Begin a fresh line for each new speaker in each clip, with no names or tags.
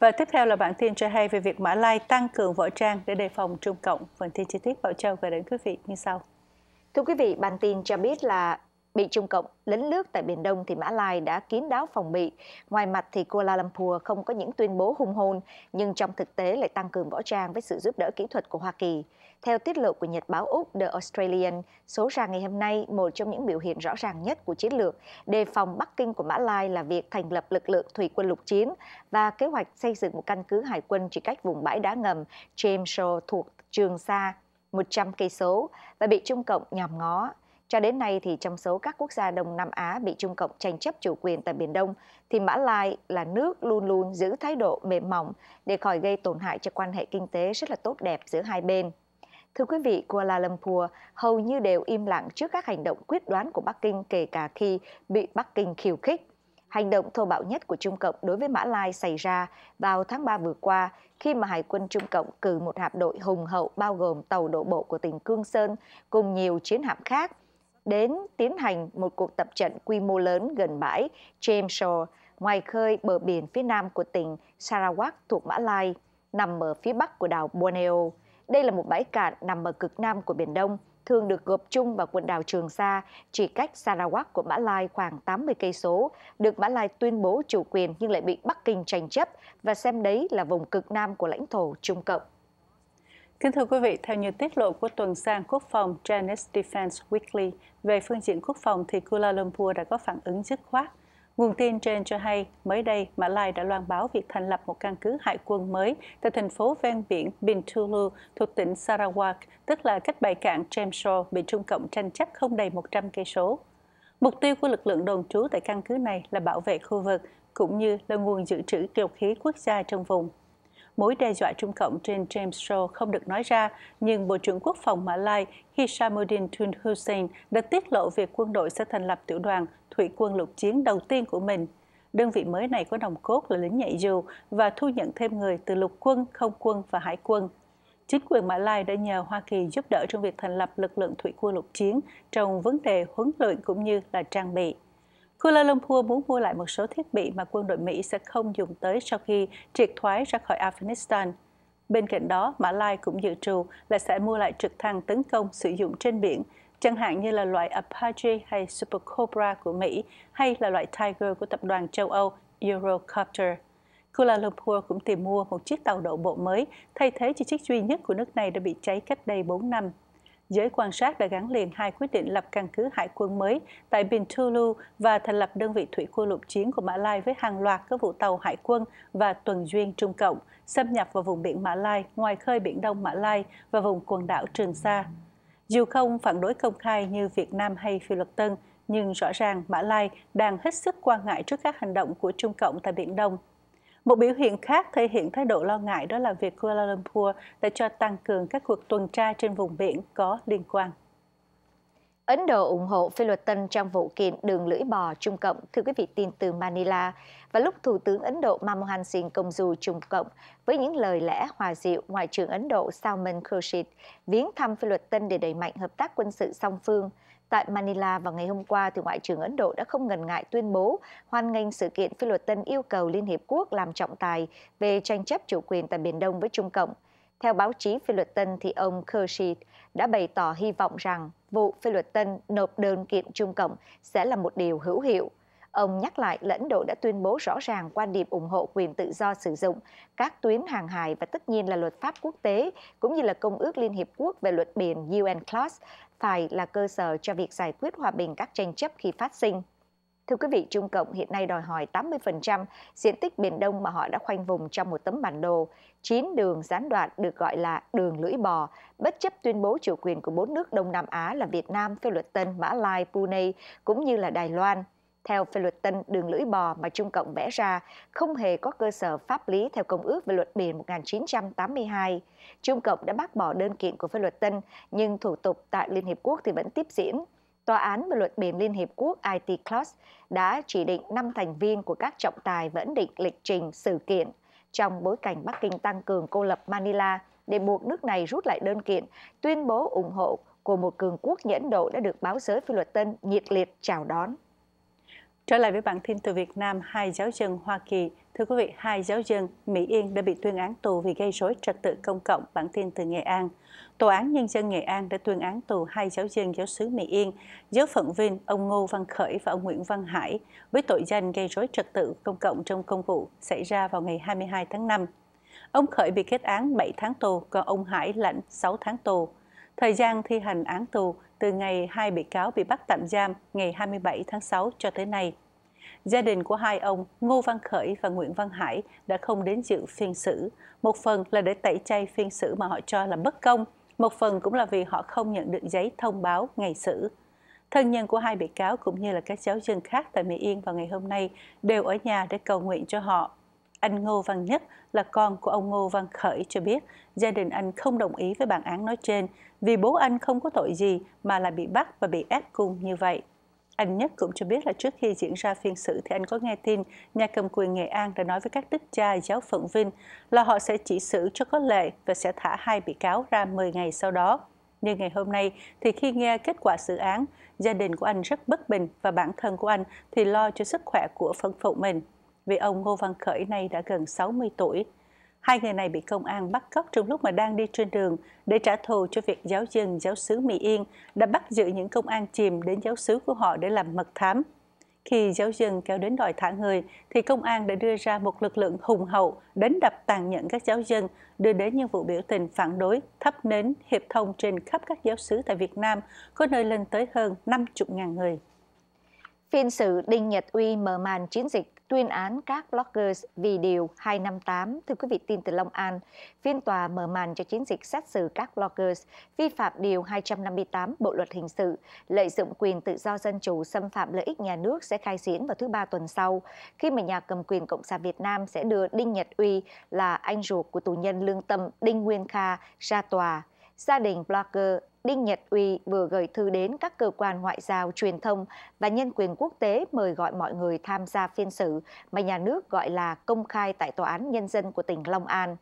Và tiếp theo là bản tin cho hay về việc Mã Lai
tăng cường võ trang để đề phòng Trung Cộng. Phần tin chi tiết Bảo Châu gửi đến quý vị như sau. Thưa quý vị, bản tin cho biết là bị Trung Cộng lấn lướt tại Biển Đông thì Mã Lai đã kín đáo phòng bị. Ngoài mặt thì Kuala Lumpur không có những tuyên bố hung hồn nhưng trong thực tế lại tăng cường võ trang với sự giúp đỡ kỹ thuật của Hoa Kỳ. Theo tiết lộ của Nhật báo Úc The Australian, số ra ngày hôm nay một trong những biểu hiện rõ ràng nhất của chiến lược đề phòng Bắc Kinh của Mã Lai là việc thành lập lực lượng thủy quân lục chiến và kế hoạch xây dựng một căn cứ hải quân chỉ cách vùng bãi đá ngầm James Shore thuộc Trường Sa 100 cây số và bị Trung Cộng nhòm ngó. Cho đến nay thì trong số các quốc gia Đông Nam Á bị Trung Cộng tranh chấp chủ quyền tại Biển Đông thì Mã Lai là nước luôn luôn giữ thái độ mềm mỏng để khỏi gây tổn hại cho quan hệ kinh tế rất là tốt đẹp giữa hai bên. Thưa quý vị, Kuala Lumpur hầu như đều im lặng trước các hành động quyết đoán của Bắc Kinh kể cả khi bị Bắc Kinh khiêu khích. Hành động thô bạo nhất của Trung Cộng đối với Mã Lai xảy ra vào tháng 3 vừa qua khi mà Hải quân Trung Cộng cử một hạm đội hùng hậu bao gồm tàu đổ bộ của tỉnh Cương Sơn cùng nhiều chiến hạm khác – đến tiến hành một cuộc tập trận quy mô lớn gần bãi James Shore, ngoài khơi bờ biển phía nam của tỉnh Sarawak thuộc Mã Lai, nằm ở phía bắc của đảo Borneo. Đây là một bãi cạn nằm ở cực nam của Biển Đông, thường được gộp chung vào quần đảo Trường Sa, chỉ cách Sarawak của Mã Lai khoảng 80 cây số, được Mã Lai tuyên bố chủ quyền nhưng lại bị Bắc Kinh tranh chấp và xem đấy là vùng cực nam của lãnh thổ Trung Cộng. Kính thưa quý vị, theo như tiết lộ của tuần sang quốc phòng Chinese Defense
Weekly về phương diện quốc phòng thì Kuala Lumpur đã có phản ứng dứt khoát. Nguồn tin trên cho hay, mới đây, Mã Lai đã loan báo việc thành lập một căn cứ hải quân mới tại thành phố ven biển Bintulu thuộc tỉnh Sarawak, tức là cách bãi cạn Jamshore bị Trung Cộng tranh chấp không đầy 100 cây số. Mục tiêu của lực lượng đồn trú tại căn cứ này là bảo vệ khu vực cũng như là nguồn dự trữ điều khí quốc gia trong vùng mối đe dọa Trung Cộng trên James Show không được nói ra, nhưng Bộ trưởng Quốc phòng Mã Lai Hishamuddin Tun Hussein đã tiết lộ việc quân đội sẽ thành lập tiểu đoàn thủy quân lục chiến đầu tiên của mình. Đơn vị mới này có đồng cốt là lính nhảy dù và thu nhận thêm người từ lục quân, không quân và hải quân. Chính quyền Mã Lai đã nhờ Hoa Kỳ giúp đỡ trong việc thành lập lực lượng thủy quân lục chiến trong vấn đề huấn luyện cũng như là trang bị. Kuala Lumpur muốn mua lại một số thiết bị mà quân đội Mỹ sẽ không dùng tới sau khi triệt thoái ra khỏi Afghanistan. Bên cạnh đó, Mã Lai cũng dự trù là sẽ mua lại trực thăng tấn công sử dụng trên biển, chẳng hạn như là loại Apache hay Super Cobra của Mỹ hay là loại Tiger của tập đoàn châu Âu Eurocopter. Kuala Lumpur cũng tìm mua một chiếc tàu đổ bộ mới thay thế cho chiếc duy nhất của nước này đã bị cháy cách đây 4 năm Giới quan sát đã gắn liền hai quyết định lập căn cứ hải quân mới tại Bintulu và thành lập đơn vị thủy quân lục chiến của Mã Lai với hàng loạt các vụ tàu hải quân và tuần duyên Trung Cộng xâm nhập vào vùng biển Mã Lai, ngoài khơi Biển Đông Mã Lai và vùng quần đảo Trường Sa. Dù không phản đối công khai như Việt Nam hay Phi Luật Tân, nhưng rõ ràng Mã Lai đang hết sức quan ngại trước các hành động của Trung Cộng tại Biển Đông một biểu hiện khác thể hiện thái độ lo ngại đó là việc Kuala Lumpur đã cho tăng cường các cuộc tuần tra trên vùng biển có liên quan.
Ấn Độ ủng hộ Philippines trong vụ kiện đường lưỡi bò Trung Cộng, thưa quý vị tin từ Manila. Và lúc Thủ tướng Ấn Độ Manmohan Singh công du Trung Cộng với những lời lẽ hòa dịu, Ngoại trưởng Ấn Độ Salman Khurshid viếng thăm Philippines để đẩy mạnh hợp tác quân sự song phương – Tại Manila vào ngày hôm qua, thì Ngoại trưởng Ấn Độ đã không ngần ngại tuyên bố hoan nghênh sự kiện phi luật tân yêu cầu Liên Hiệp Quốc làm trọng tài về tranh chấp chủ quyền tại Biển Đông với Trung Cộng. Theo báo chí phi luật tân thì ông Khurshid đã bày tỏ hy vọng rằng vụ phi luật tân nộp đơn kiện Trung Cộng sẽ là một điều hữu hiệu Ông nhắc lại là Ấn Độ đã tuyên bố rõ ràng quan điểm ủng hộ quyền tự do sử dụng các tuyến hàng hải và tất nhiên là luật pháp quốc tế cũng như là Công ước Liên Hiệp Quốc về luật biển UN phải là cơ sở cho việc giải quyết hòa bình các tranh chấp khi phát sinh. Thưa quý vị, Trung Cộng hiện nay đòi hỏi 80% diện tích Biển Đông mà họ đã khoanh vùng trong một tấm bản đồ. 9 đường gián đoạn được gọi là đường lưỡi bò, bất chấp tuyên bố chủ quyền của bốn nước Đông Nam Á là Việt Nam, Philippines, Mã Lai, Brunei cũng như là Đài Loan theo phi luật tân đường lưỡi bò mà Trung Cộng vẽ ra không hề có cơ sở pháp lý theo Công ước về luật biển 1982. Trung Cộng đã bác bỏ đơn kiện của phi luật tân, nhưng thủ tục tại Liên Hiệp Quốc thì vẫn tiếp diễn. Tòa án về luật biển Liên Hiệp Quốc ITCLOS đã chỉ định 5 thành viên của các trọng tài và ấn định lịch trình sự kiện trong bối cảnh Bắc Kinh tăng cường cô lập Manila để buộc nước này rút lại đơn kiện, tuyên bố ủng hộ của một cường quốc nhẫn Độ đã được báo giới phi luật tân nhiệt liệt chào đón. Trở lại với bản tin từ Việt Nam,
hai giáo dân Hoa Kỳ, thưa quý vị, hai giáo dân Mỹ Yên đã bị tuyên án tù vì gây rối trật tự công cộng, bản tin từ Nghệ An. Tòa án Nhân dân Nghệ An đã tuyên án tù hai giáo dân giáo sứ Mỹ Yên, giáo phận Vinh, ông Ngô Văn Khởi và ông Nguyễn Văn Hải với tội danh gây rối trật tự công cộng trong công vụ xảy ra vào ngày 22 tháng 5. Ông Khởi bị kết án 7 tháng tù, còn ông Hải lãnh 6 tháng tù. Thời gian thi hành án tù từ ngày hai bị cáo bị bắt tạm giam ngày 27 tháng 6 cho tới nay. Gia đình của hai ông Ngô Văn Khởi và Nguyễn Văn Hải đã không đến dự phiên xử. Một phần là để tẩy chay phiên xử mà họ cho là bất công, một phần cũng là vì họ không nhận được giấy thông báo ngày xử. Thân nhân của hai bị cáo cũng như là các giáo dân khác tại Mỹ Yên vào ngày hôm nay đều ở nhà để cầu nguyện cho họ. Anh Ngô Văn Nhất là con của ông Ngô Văn Khởi cho biết gia đình anh không đồng ý với bản án nói trên vì bố anh không có tội gì mà lại bị bắt và bị ép cung như vậy. Anh Nhất cũng cho biết là trước khi diễn ra phiên xử thì anh có nghe tin nhà cầm quyền Nghệ An đã nói với các đức cha giáo phận Vinh là họ sẽ chỉ xử cho có lệ và sẽ thả hai bị cáo ra 10 ngày sau đó. Nhưng ngày hôm nay thì khi nghe kết quả xử án, gia đình của anh rất bất bình và bản thân của anh thì lo cho sức khỏe của phân phụ mình vì ông Ngô Văn Khởi nay đã gần 60 tuổi. Hai người này bị công an bắt cóc trong lúc mà đang đi trên đường để trả thù cho việc giáo dân giáo xứ Mỹ Yên đã bắt giữ những công an chìm đến giáo xứ của họ để làm mật thám. Khi giáo dân kéo đến đòi thả người, thì công an đã đưa ra một lực lượng hùng hậu đánh đập tàn nhẫn các giáo dân, đưa đến những vụ biểu tình phản đối, thắp nến, hiệp thông trên khắp các giáo xứ tại Việt Nam, có nơi lên tới
hơn 50.000 người. Phiên xử Đinh Nhật Uy mở màn chiến dịch tuyên án các bloggers vì điều 258. Thưa quý vị, tin từ Long An, phiên tòa mở màn cho chiến dịch xét xử các bloggers vi phạm điều 258 Bộ luật hình sự, lợi dụng quyền tự do dân chủ xâm phạm lợi ích nhà nước sẽ khai diễn vào thứ ba tuần sau, khi mà nhà cầm quyền Cộng sản Việt Nam sẽ đưa Đinh Nhật Uy là anh ruột của tù nhân lương tâm Đinh Nguyên Kha ra tòa. Gia đình blogger Đinh Nhật Uy vừa gửi thư đến các cơ quan ngoại giao, truyền thông và nhân quyền quốc tế mời gọi mọi người tham gia phiên xử mà nhà nước gọi là công khai tại Tòa án Nhân dân của tỉnh Long An.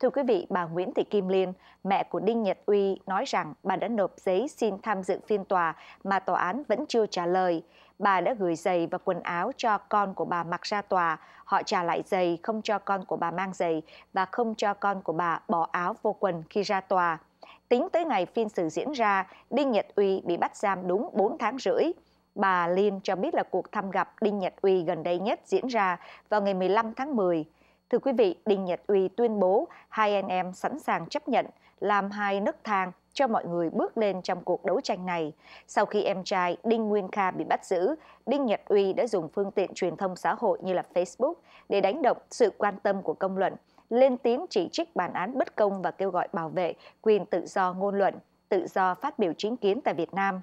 Thưa quý vị, bà Nguyễn Thị Kim Liên, mẹ của Đinh Nhật Uy, nói rằng bà đã nộp giấy xin tham dự phiên tòa mà tòa án vẫn chưa trả lời. Bà đã gửi giày và quần áo cho con của bà mặc ra tòa. Họ trả lại giày, không cho con của bà mang giày và không cho con của bà bỏ áo vô quần khi ra tòa. Tính tới ngày phiên xử diễn ra, Đinh Nhật Uy bị bắt giam đúng 4 tháng rưỡi. Bà Liên cho biết là cuộc thăm gặp Đinh Nhật Uy gần đây nhất diễn ra vào ngày 15 tháng 10. Thưa quý vị, Đinh Nhật Uy tuyên bố hai anh em sẵn sàng chấp nhận làm hai nấc thang cho mọi người bước lên trong cuộc đấu tranh này. Sau khi em trai Đinh Nguyên Kha bị bắt giữ, Đinh Nhật Uy đã dùng phương tiện truyền thông xã hội như là Facebook để đánh động sự quan tâm của công luận lên tiếng chỉ trích bản án bất công và kêu gọi bảo vệ quyền tự do ngôn luận, tự do phát biểu chính kiến tại Việt Nam.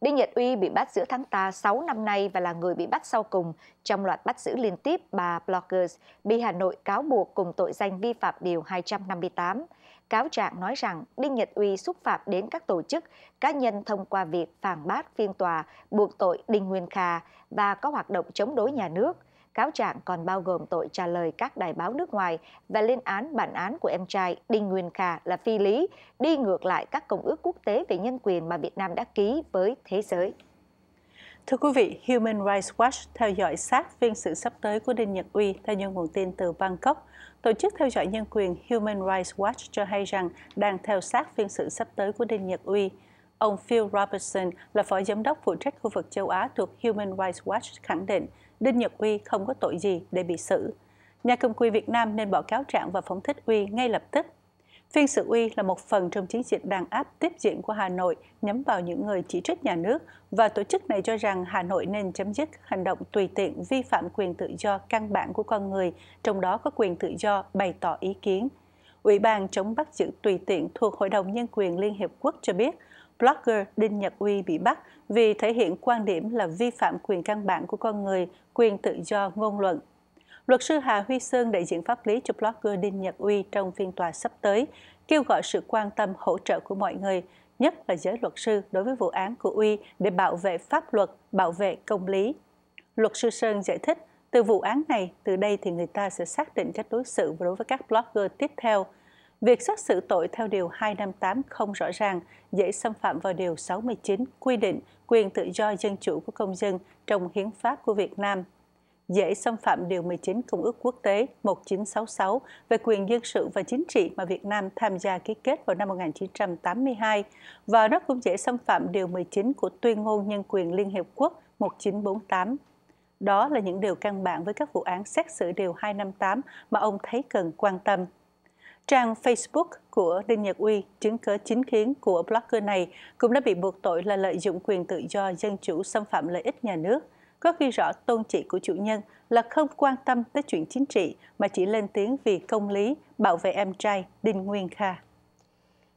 Đinh Nhật Uy bị bắt giữa tháng 8 6 năm nay và là người bị bắt sau cùng trong loạt bắt giữ liên tiếp bà bloggers bị Hà Nội cáo buộc cùng tội danh vi phạm Điều 258. Cáo trạng nói rằng Đinh Nhật Uy xúc phạm đến các tổ chức, cá nhân thông qua việc phản bác phiên tòa buộc tội Đinh Nguyên Kha và có hoạt động chống đối nhà nước, cáo trạng còn bao gồm tội trả lời các đài báo nước ngoài và lên án bản án của em trai Đinh Nguyên Khả là phi lý, đi ngược lại các công ước quốc tế về nhân quyền mà Việt Nam đã ký với thế giới.
Thưa quý vị, Human Rights Watch theo dõi sát phiên sự sắp tới của Đinh Nhật Uy theo những nguồn tin từ Bangkok. Tổ chức theo dõi nhân quyền Human Rights Watch cho hay rằng đang theo sát phiên sự sắp tới của Đinh Nhật Uy. Ông Phil Robertson là phó giám đốc phụ trách khu vực châu Á thuộc Human Rights Watch khẳng định Đinh Nhật Uy không có tội gì để bị xử. Nhà cầm quyền Việt Nam nên bỏ cáo trạng và phóng thích Uy ngay lập tức. Phiên xử Uy là một phần trong chiến dịch đàn áp tiếp diện của Hà Nội nhắm vào những người chỉ trích nhà nước và tổ chức này cho rằng Hà Nội nên chấm dứt hành động tùy tiện vi phạm quyền tự do căn bản của con người, trong đó có quyền tự do bày tỏ ý kiến. Ủy ban chống bắt giữ tùy tiện thuộc Hội đồng Nhân quyền Liên Hiệp Quốc cho biết blogger Đinh Nhật Uy bị bắt vì thể hiện quan điểm là vi phạm quyền căn bản của con người, quyền tự do ngôn luận. Luật sư Hà Huy Sơn đại diện pháp lý cho blogger Đinh Nhật Uy trong phiên tòa sắp tới kêu gọi sự quan tâm hỗ trợ của mọi người, nhất là giới luật sư đối với vụ án của Uy để bảo vệ pháp luật, bảo vệ công lý. Luật sư Sơn giải thích, từ vụ án này, từ đây thì người ta sẽ xác định cách đối xử đối với các blogger tiếp theo – Việc xét xử tội theo Điều 258 không rõ ràng, dễ xâm phạm vào Điều 69 quy định quyền tự do dân chủ của công dân trong Hiến pháp của Việt Nam, dễ xâm phạm Điều 19 Công ước Quốc tế 1966 về quyền dân sự và chính trị mà Việt Nam tham gia ký kết vào năm 1982 và nó cũng dễ xâm phạm Điều 19 của Tuyên ngôn Nhân quyền Liên Hiệp Quốc 1948. Đó là những điều căn bản với các vụ án xét xử Điều 258 mà ông thấy cần quan tâm. Trang Facebook của Đinh Nhật Uy, chứng cớ chính kiến của blogger này, cũng đã bị buộc tội là lợi dụng quyền tự do dân chủ xâm phạm lợi ích nhà nước. Có ghi rõ tôn trị của chủ nhân là không quan tâm tới chuyện chính trị mà chỉ lên tiếng vì công lý, bảo vệ em trai
Đinh Nguyên Kha.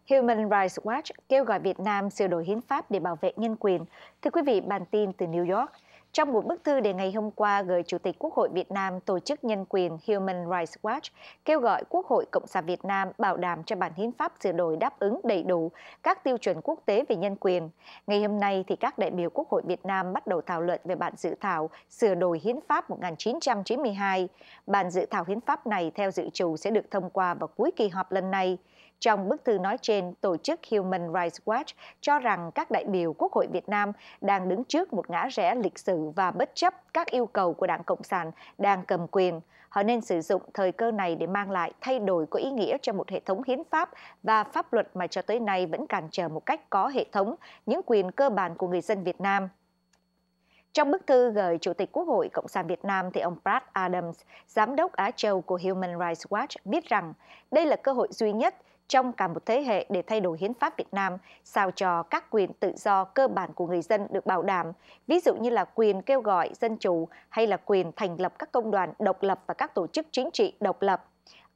Human Rights Watch kêu gọi Việt Nam sửa đổi hiến pháp để bảo vệ nhân quyền. Thưa quý vị, bản tin từ New York – trong một bức thư đề ngày hôm qua gửi Chủ tịch Quốc hội Việt Nam Tổ chức Nhân quyền Human Rights Watch kêu gọi Quốc hội Cộng sản Việt Nam bảo đảm cho bản hiến pháp sửa đổi đáp ứng đầy đủ các tiêu chuẩn quốc tế về nhân quyền. Ngày hôm nay thì các đại biểu Quốc hội Việt Nam bắt đầu thảo luận về bản dự thảo sửa đổi hiến pháp 1992. Bản dự thảo hiến pháp này theo dự trù sẽ được thông qua vào cuối kỳ họp lần này. Trong bức thư nói trên, tổ chức Human Rights Watch cho rằng các đại biểu Quốc hội Việt Nam đang đứng trước một ngã rẽ lịch sử và bất chấp các yêu cầu của Đảng Cộng sản đang cầm quyền. Họ nên sử dụng thời cơ này để mang lại thay đổi có ý nghĩa cho một hệ thống hiến pháp và pháp luật mà cho tới nay vẫn cản trở một cách có hệ thống những quyền cơ bản của người dân Việt Nam. Trong bức thư gửi Chủ tịch Quốc hội Cộng sản Việt Nam thì ông Brad Adams, Giám đốc Á Châu của Human Rights Watch, biết rằng đây là cơ hội duy nhất trong cả một thế hệ để thay đổi hiến pháp Việt Nam, sao cho các quyền tự do cơ bản của người dân được bảo đảm, ví dụ như là quyền kêu gọi dân chủ hay là quyền thành lập các công đoàn độc lập và các tổ chức chính trị độc lập.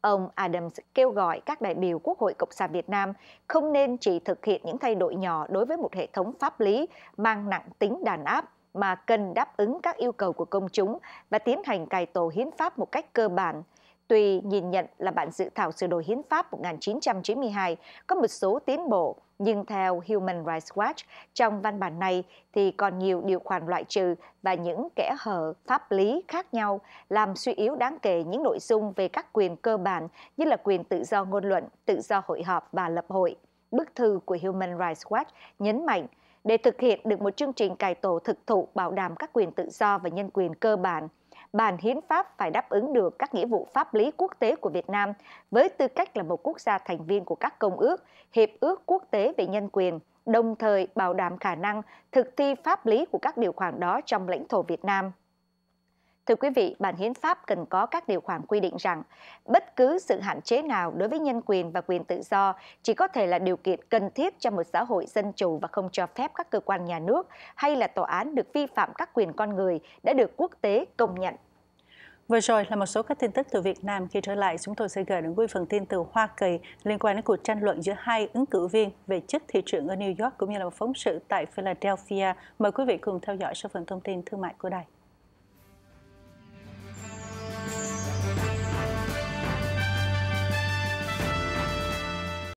Ông Adams kêu gọi các đại biểu Quốc hội Cộng sản Việt Nam không nên chỉ thực hiện những thay đổi nhỏ đối với một hệ thống pháp lý mang nặng tính đàn áp mà cần đáp ứng các yêu cầu của công chúng và tiến hành cài tổ hiến pháp một cách cơ bản – tuy nhìn nhận là bản dự thảo sửa đổi hiến pháp 1992 có một số tiến bộ, nhưng theo Human Rights Watch, trong văn bản này thì còn nhiều điều khoản loại trừ và những kẽ hở pháp lý khác nhau, làm suy yếu đáng kể những nội dung về các quyền cơ bản như là quyền tự do ngôn luận, tự do hội họp và lập hội. Bức thư của Human Rights Watch nhấn mạnh để thực hiện được một chương trình cải tổ thực thụ bảo đảm các quyền tự do và nhân quyền cơ bản, bản hiến pháp phải đáp ứng được các nghĩa vụ pháp lý quốc tế của Việt Nam với tư cách là một quốc gia thành viên của các công ước, hiệp ước quốc tế về nhân quyền, đồng thời bảo đảm khả năng thực thi pháp lý của các điều khoản đó trong lãnh thổ Việt Nam. Thưa quý vị, bản hiến pháp cần có các điều khoản quy định rằng bất cứ sự hạn chế nào đối với nhân quyền và quyền tự do chỉ có thể là điều kiện cần thiết cho một xã hội dân chủ và không cho phép các cơ quan nhà nước hay là tòa án được vi phạm các quyền con người đã được quốc tế công nhận.
Vừa rồi là một số các tin tức từ Việt Nam. Khi trở lại, chúng tôi sẽ gửi đến quý phần tin từ Hoa Kỳ liên quan đến cuộc tranh luận giữa hai ứng cử viên về chức thị trưởng ở New York cũng như là một phóng sự tại Philadelphia. Mời quý vị cùng theo dõi sau phần thông tin thương mại của đài.